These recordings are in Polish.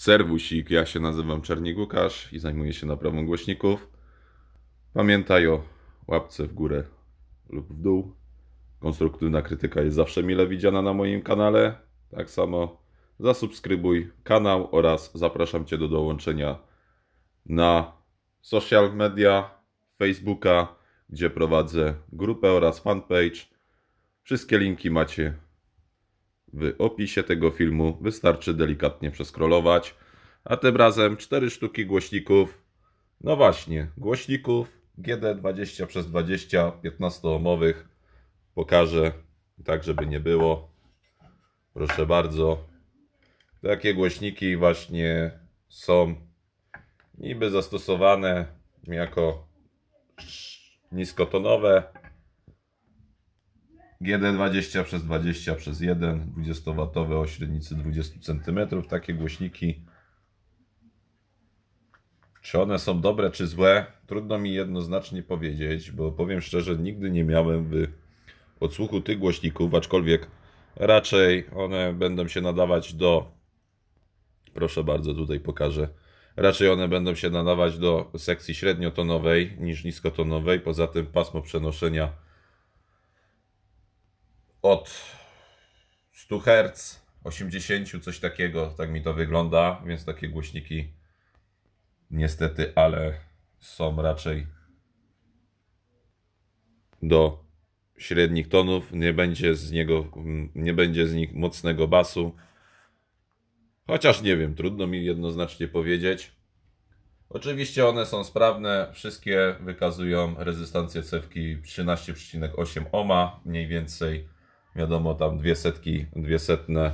Serwusik, ja się nazywam Czernik Łukasz i zajmuję się naprawą głośników. Pamiętaj o łapce w górę lub w dół. Konstruktywna krytyka jest zawsze mile widziana na moim kanale. Tak samo zasubskrybuj kanał oraz zapraszam Cię do dołączenia na social media, Facebooka, gdzie prowadzę grupę oraz fanpage. Wszystkie linki macie w opisie tego filmu wystarczy delikatnie przeskrolować, a tym razem cztery sztuki głośników. No właśnie, głośników GD20 przez 20 15-ohmowych pokażę, tak żeby nie było. Proszę bardzo. Takie głośniki właśnie są niby zastosowane jako niskotonowe, GD20 przez 20 przez 1, 20W o średnicy 20 cm, takie głośniki. Czy one są dobre czy złe? Trudno mi jednoznacznie powiedzieć, bo powiem szczerze, nigdy nie miałem w odsłuchu tych głośników, aczkolwiek raczej one będą się nadawać do. Proszę bardzo, tutaj pokażę. Raczej one będą się nadawać do sekcji średniotonowej niż niskotonowej. Poza tym pasmo przenoszenia od 100 Hz, 80, coś takiego, tak mi to wygląda, więc takie głośniki niestety, ale są raczej do średnich tonów, nie będzie z niego, nie będzie z nich mocnego basu. Chociaż nie wiem, trudno mi jednoznacznie powiedzieć. Oczywiście one są sprawne, wszystkie wykazują rezystancję cewki 13,8 ohma mniej więcej. Wiadomo, tam dwie setki, dwie setne,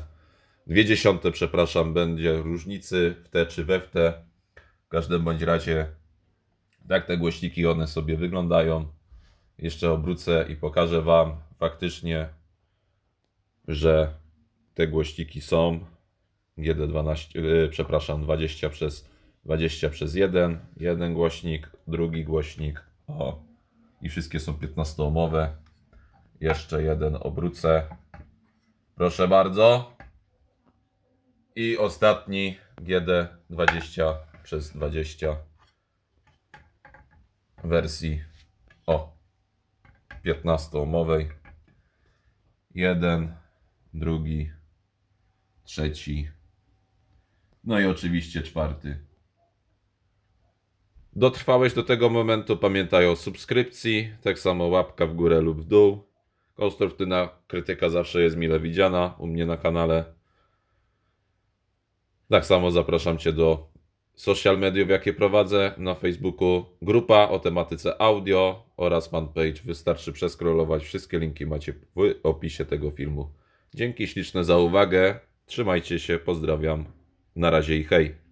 dwie dziesiąte, przepraszam, będzie różnicy w te czy we w te. W każdym bądź razie tak te głośniki one sobie wyglądają. Jeszcze obrócę i pokażę Wam faktycznie, że te głośniki są. Gd 12, yy, przepraszam, 20 przez 20 przez 1, jeden głośnik, drugi głośnik, o, i wszystkie są 15 omowe jeszcze jeden obrócę. Proszę bardzo. I ostatni GD 20 przez 20 wersji o 15-omowej. Jeden, drugi, trzeci, no i oczywiście czwarty. Dotrwałeś do tego momentu, pamiętaj o subskrypcji, tak samo łapka w górę lub w dół. Konstruktywna krytyka zawsze jest mile widziana u mnie na kanale. Tak samo zapraszam Cię do social mediów, jakie prowadzę na Facebooku. Grupa o tematyce audio oraz fanpage. Wystarczy przeskrolować. Wszystkie linki macie w opisie tego filmu. Dzięki śliczne za uwagę. Trzymajcie się, pozdrawiam. Na razie i hej.